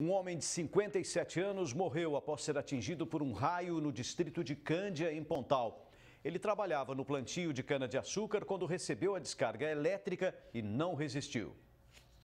Um homem de 57 anos morreu após ser atingido por um raio no distrito de Cândia, em Pontal. Ele trabalhava no plantio de cana-de-açúcar quando recebeu a descarga elétrica e não resistiu.